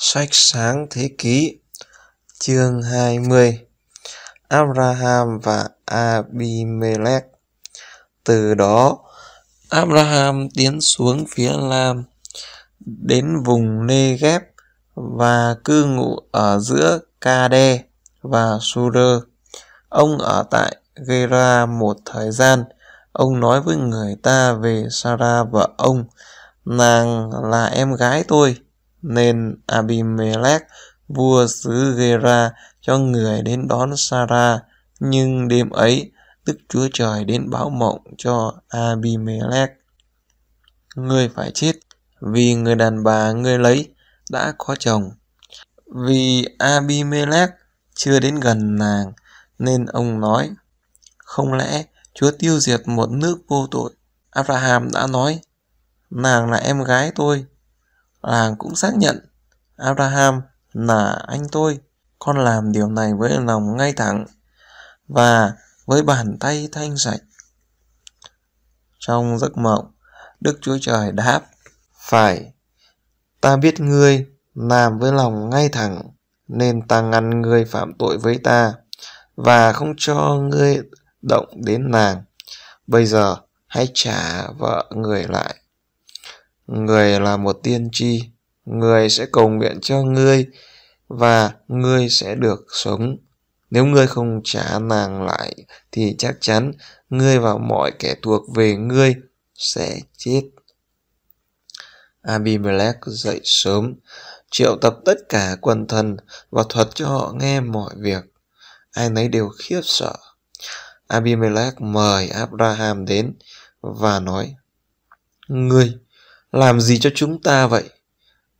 Sách sáng thế ký Chương 20 Abraham và Abimelech Từ đó Abraham tiến xuống phía nam, Đến vùng Negev Và cư ngụ ở giữa Kade và Sura. Ông ở tại Gera một thời gian Ông nói với người ta về Sarah vợ ông Nàng là em gái tôi nên Abimelech, vua xứ Gera, cho người đến đón Sarah, Nhưng đêm ấy, Đức Chúa Trời đến báo mộng cho Abimelech. Ngươi phải chết, vì người đàn bà ngươi lấy đã có chồng. Vì Abimelech chưa đến gần nàng, nên ông nói, không lẽ Chúa tiêu diệt một nước vô tội? Abraham đã nói, nàng là em gái tôi, làng cũng xác nhận Abraham là anh tôi. Con làm điều này với lòng ngay thẳng và với bàn tay thanh sạch. Trong giấc mộng, Đức Chúa Trời đáp, Phải, ta biết ngươi làm với lòng ngay thẳng, nên ta ngăn ngươi phạm tội với ta, và không cho ngươi động đến nàng. Bây giờ, hãy trả vợ người lại người là một tiên tri người sẽ cầu nguyện cho ngươi và ngươi sẽ được sống nếu ngươi không trả nàng lại thì chắc chắn ngươi và mọi kẻ thuộc về ngươi sẽ chết abimelech dậy sớm triệu tập tất cả quần thần và thuật cho họ nghe mọi việc ai nấy đều khiếp sợ abimelech mời abraham đến và nói ngươi làm gì cho chúng ta vậy?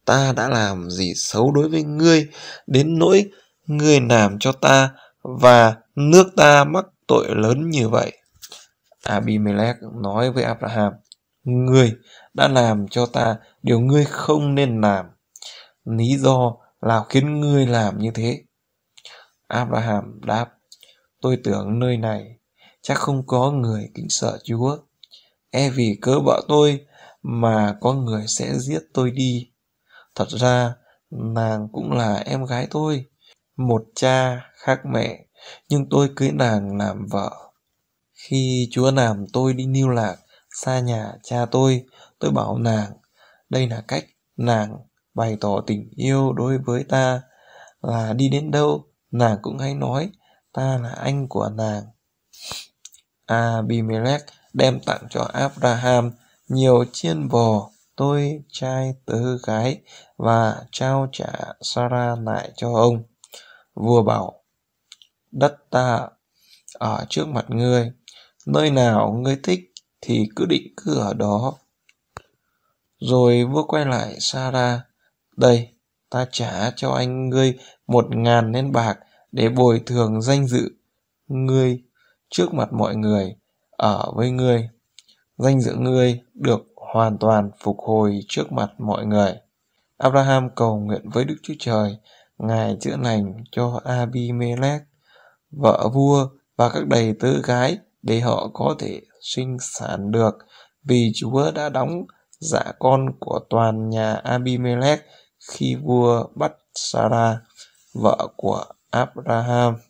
Ta đã làm gì xấu đối với ngươi đến nỗi ngươi làm cho ta và nước ta mắc tội lớn như vậy? Abimelech nói với Abraham, Ngươi đã làm cho ta điều ngươi không nên làm. Lý do là khiến ngươi làm như thế. Abraham đáp, tôi tưởng nơi này chắc không có người kính sợ Chúa. E vì cớ vợ tôi mà con người sẽ giết tôi đi. Thật ra, nàng cũng là em gái tôi, một cha khác mẹ, nhưng tôi cưới nàng làm vợ. Khi chúa làm tôi đi niu lạc, xa nhà cha tôi, tôi bảo nàng, đây là cách nàng bày tỏ tình yêu đối với ta, là đi đến đâu, nàng cũng hay nói, ta là anh của nàng. Abimelech đem tặng cho Abraham nhiều chiên bò tôi trai tớ gái và trao trả Sarah lại cho ông. Vua bảo, đất ta ở trước mặt ngươi, nơi nào ngươi thích thì cứ định cư ở đó. Rồi vua quay lại Sarah, đây, ta trả cho anh ngươi một ngàn nên bạc để bồi thường danh dự ngươi trước mặt mọi người ở với ngươi danh dự ngươi được hoàn toàn phục hồi trước mặt mọi người. Abraham cầu nguyện với Đức Chúa Trời, Ngài chữa lành cho Abimelech, vợ vua và các đầy tớ gái để họ có thể sinh sản được vì Chúa đã đóng dạ con của toàn nhà Abimelech khi vua bắt Sarah, vợ của Abraham.